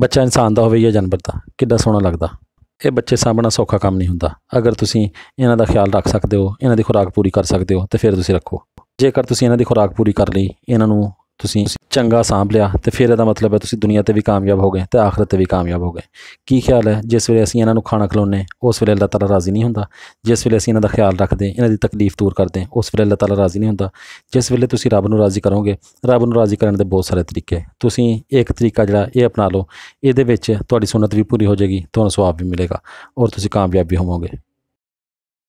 ਬੱਚਾ ਇਨਸਾਨ ਦਾ ਹੋਵੇ ਜਾਂ ਜਾਨਵਰ ਦਾ ਕਿੱਡਾ ਸੋਹਣਾ ਲੱਗਦਾ ਇਹ ਬੱਚੇ ਸਾਹਮਣਾ ਸੌਖਾ ਕੰਮ ਨਹੀਂ ਹੁੰਦਾ ਅਗਰ ਤੁਸੀਂ ਇਹਨਾਂ ਦਾ ਖਿਆਲ ਰੱਖ ਸਕਦੇ ਹੋ ਇਹਨਾਂ ਦੀ ਖੁਰਾਕ ਪੂਰੀ ਕਰ ਸਕਦੇ ਹੋ ਤੇ ਫਿਰ ਤੁਸੀਂ ਰੱਖੋ ਜੇਕਰ ਤੁਸੀਂ ਇਹਨਾਂ ਦੀ ਖੁਰਾਕ ਪੂਰੀ ਕਰ ਲਈ ਇਹਨਾਂ ਨੂੰ ਤੁਸੀਂ ਚੰਗਾ ਸਾਂਭ ਲਿਆ ਤੇ ਫਿਰ ਇਹਦਾ ਮਤਲਬ ਹੈ ਤੁਸੀਂ ਦੁਨੀਆ ਤੇ ਵੀ ਕਾਮਯਾਬ ਹੋ ਗਏ ਤੇ ਆਖਰਤ ਤੇ ਵੀ ਕਾਮਯਾਬ ਹੋ ਗਏ ਕੀ ਖਿਆਲ ਹੈ ਜਿਸ ਵੇਲੇ ਅਸੀਂ ਇਹਨਾਂ ਨੂੰ ਖਾਣਾ ਖਿਲਾਉਂਦੇ ਉਸ ਵੇਲੇ ਅੱਲਾਹ ਤਾਲਾ ਰਾਜ਼ੀ ਨਹੀਂ ਹੁੰਦਾ ਜਿਸ ਵੇਲੇ ਅਸੀਂ ਇਹਨਾਂ ਦਾ ਖਿਆਲ ਰੱਖਦੇ ਇਹਨਾਂ ਦੀ ਤਕਲੀਫ ਦੂਰ ਕਰਦੇ ਉਸ ਵੇਲੇ ਅੱਲਾਹ ਤਾਲਾ ਰਾਜ਼ੀ ਨਹੀਂ ਹੁੰਦਾ ਜਿਸ ਵੇਲੇ ਤੁਸੀਂ ਰੱਬ ਨੂੰ ਰਾਜ਼ੀ ਕਰੋਗੇ ਰੱਬ ਨੂੰ ਰਾਜ਼ੀ ਕਰਨ ਦੇ ਬਹੁਤ ਸਾਰੇ ਤਰੀਕੇ ਤੁਸੀਂ ਇੱਕ ਤਰੀਕਾ ਜਿਹੜਾ ਇਹ ਅਪਣਾ ਲਓ ਇਹਦੇ ਵਿੱਚ ਤੁਹਾਡੀ ਸੁਨਤ ਵੀ ਪੂਰੀ ਹੋ ਜਾਏਗੀ ਤੁਹਾਨੂੰ ਸਵਾਬ ਵੀ ਮਿਲੇਗਾ ਔਰ ਤੁਸੀਂ ਕਾਮਯਾਬ ਵੀ ਹੋਵੋਗੇ